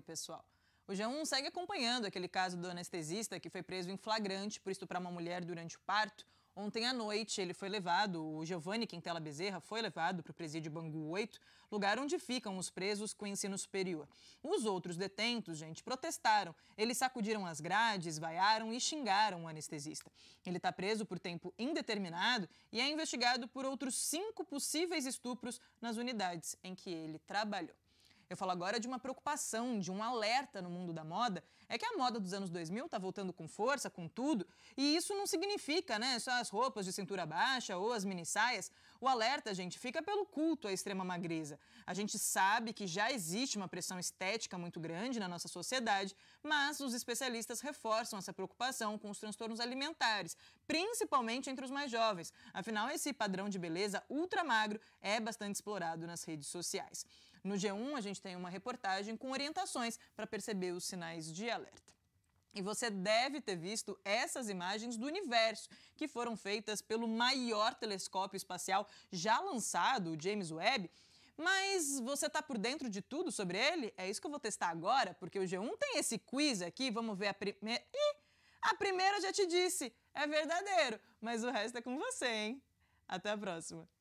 pessoal. O G1 segue acompanhando aquele caso do anestesista que foi preso em flagrante por estuprar uma mulher durante o parto. Ontem à noite ele foi levado, o Giovanni Quintela Bezerra foi levado para o presídio Bangu 8, lugar onde ficam os presos com ensino superior. Os outros detentos, gente, protestaram. Eles sacudiram as grades, vaiaram e xingaram o anestesista. Ele está preso por tempo indeterminado e é investigado por outros cinco possíveis estupros nas unidades em que ele trabalhou. Eu falo agora de uma preocupação, de um alerta no mundo da moda. É que a moda dos anos 2000 está voltando com força, com tudo, e isso não significa, né, só as roupas de cintura baixa ou as mini saias. O alerta, gente, fica pelo culto à extrema magreza. A gente sabe que já existe uma pressão estética muito grande na nossa sociedade, mas os especialistas reforçam essa preocupação com os transtornos alimentares, principalmente entre os mais jovens. Afinal, esse padrão de beleza ultra magro é bastante explorado nas redes sociais. No G1, a gente tem uma reportagem com orientações para perceber os sinais de alerta. E você deve ter visto essas imagens do universo, que foram feitas pelo maior telescópio espacial já lançado, o James Webb. Mas você está por dentro de tudo sobre ele? É isso que eu vou testar agora, porque o G1 tem esse quiz aqui. Vamos ver a primeira. Ih, a primeira eu já te disse, é verdadeiro, mas o resto é com você, hein? Até a próxima!